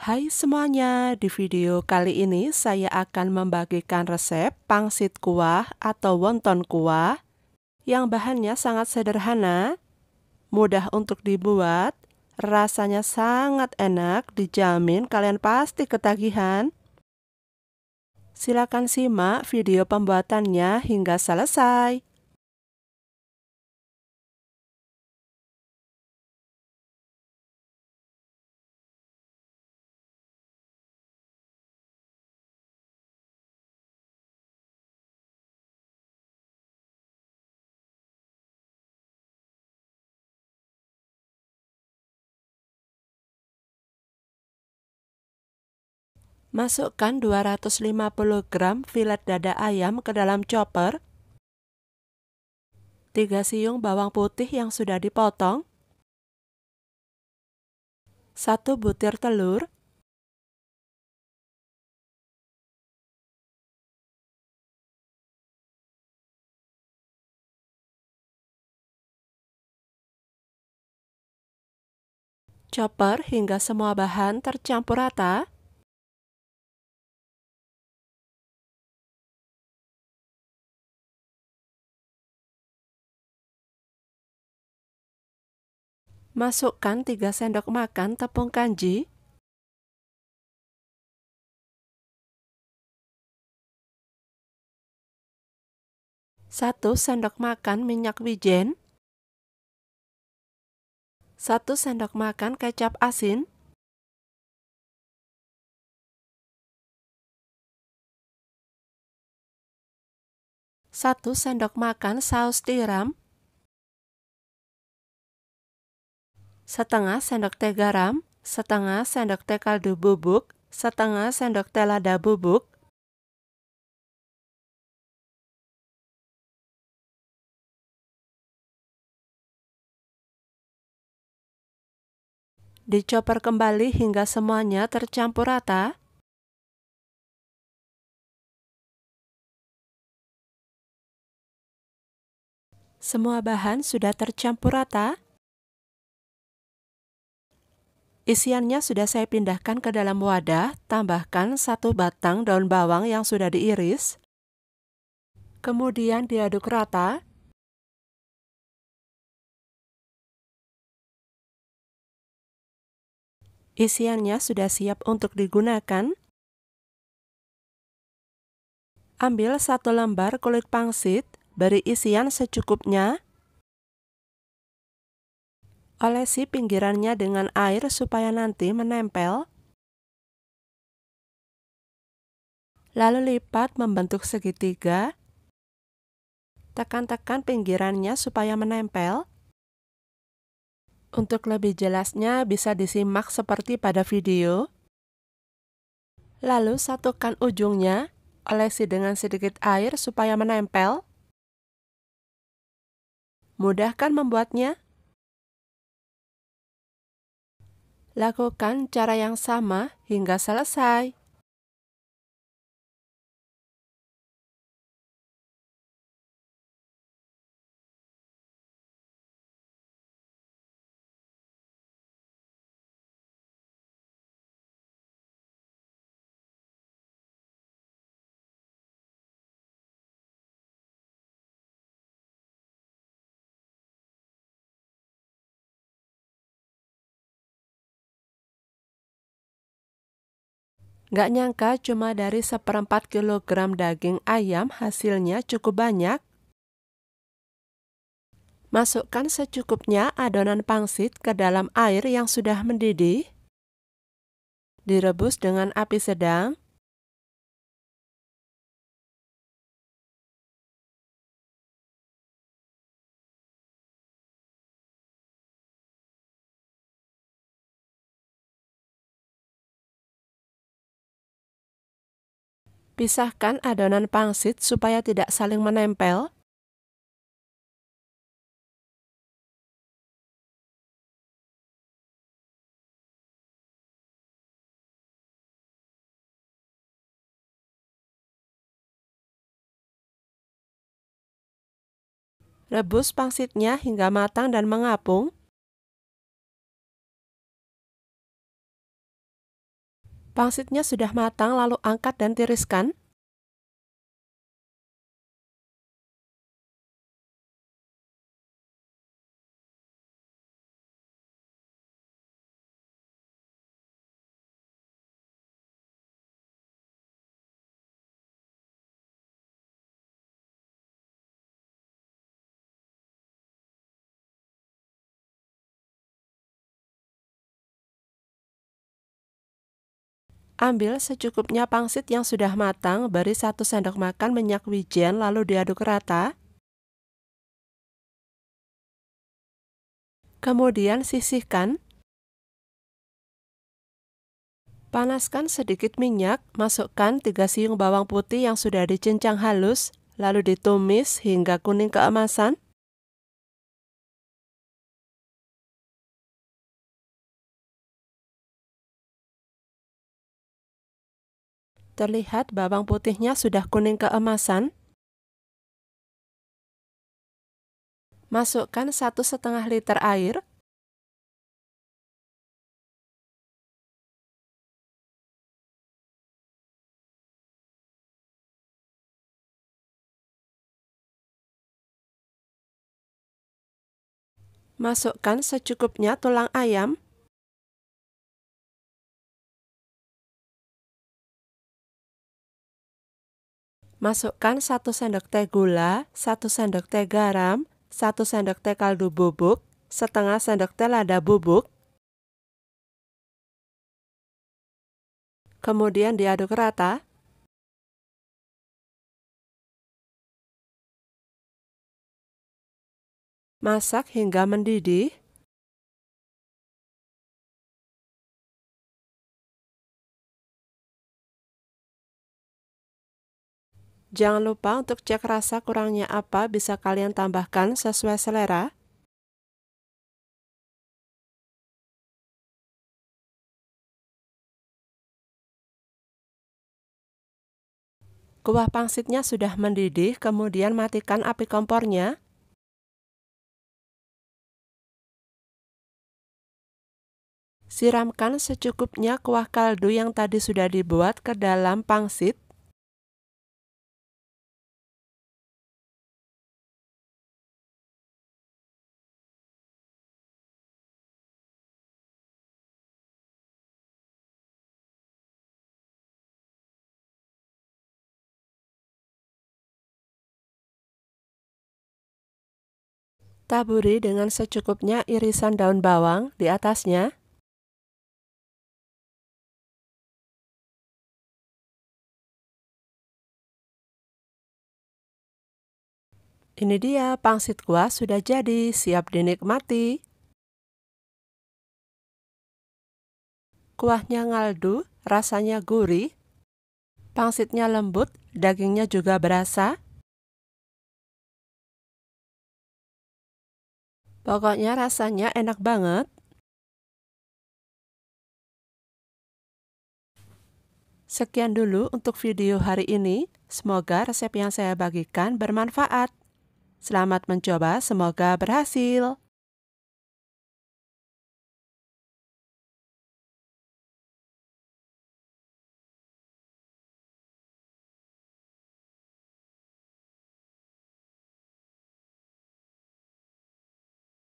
Hai semuanya, di video kali ini saya akan membagikan resep pangsit kuah atau wonton kuah yang bahannya sangat sederhana, mudah untuk dibuat, rasanya sangat enak, dijamin kalian pasti ketagihan. Silakan simak video pembuatannya hingga selesai. Masukkan 250 gram filet dada ayam ke dalam chopper, 3 siung bawang putih yang sudah dipotong, 1 butir telur, 1 chopper hingga semua bahan tercampur rata. Masukkan 3 sendok makan tepung kanji. Satu sendok makan minyak wijen. Satu sendok makan kecap asin. Satu sendok makan saus tiram. setengah sendok teh garam, setengah sendok teh kaldu bubuk, setengah sendok teh lada bubuk, Dicoper kembali hingga semuanya tercampur rata. Semua bahan sudah tercampur rata. Isiannya sudah saya pindahkan ke dalam wadah, tambahkan satu batang daun bawang yang sudah diiris. Kemudian diaduk rata. Isiannya sudah siap untuk digunakan. Ambil satu lembar kulit pangsit, beri isian secukupnya, Olesi pinggirannya dengan air supaya nanti menempel. Lalu lipat membentuk segitiga. Tekan-tekan pinggirannya supaya menempel. Untuk lebih jelasnya bisa disimak seperti pada video. Lalu satukan ujungnya, olesi dengan sedikit air supaya menempel. Mudah kan membuatnya. Lakukan cara yang sama hingga selesai. Gak nyangka cuma dari seperempat kilogram daging ayam hasilnya cukup banyak. Masukkan secukupnya adonan pangsit ke dalam air yang sudah mendidih. Direbus dengan api sedang Pisahkan adonan pangsit supaya tidak saling menempel. Rebus pangsitnya hingga matang dan mengapung. Pangsitnya sudah matang lalu angkat dan tiriskan. Ambil secukupnya pangsit yang sudah matang, beri satu sendok makan minyak wijen lalu diaduk rata. Kemudian sisihkan. Panaskan sedikit minyak, masukkan 3 siung bawang putih yang sudah dicincang halus, lalu ditumis hingga kuning keemasan. Terlihat bawang putihnya sudah kuning keemasan. Masukkan satu setengah liter air. Masukkan secukupnya tulang ayam. Masukkan 1 sendok teh gula, 1 sendok teh garam, 1 sendok teh kaldu bubuk, setengah sendok teh lada bubuk. Kemudian diaduk rata. Masak hingga mendidih. Jangan lupa untuk cek rasa kurangnya apa bisa kalian tambahkan sesuai selera. Kuah pangsitnya sudah mendidih, kemudian matikan api kompornya. Siramkan secukupnya kuah kaldu yang tadi sudah dibuat ke dalam pangsit. Taburi dengan secukupnya irisan daun bawang di atasnya. Ini dia pangsit kuah sudah jadi, siap dinikmati. Kuahnya ngaldu, rasanya gurih, pangsitnya lembut, dagingnya juga berasa. Pokoknya rasanya enak banget. Sekian dulu untuk video hari ini. Semoga resep yang saya bagikan bermanfaat. Selamat mencoba, semoga berhasil.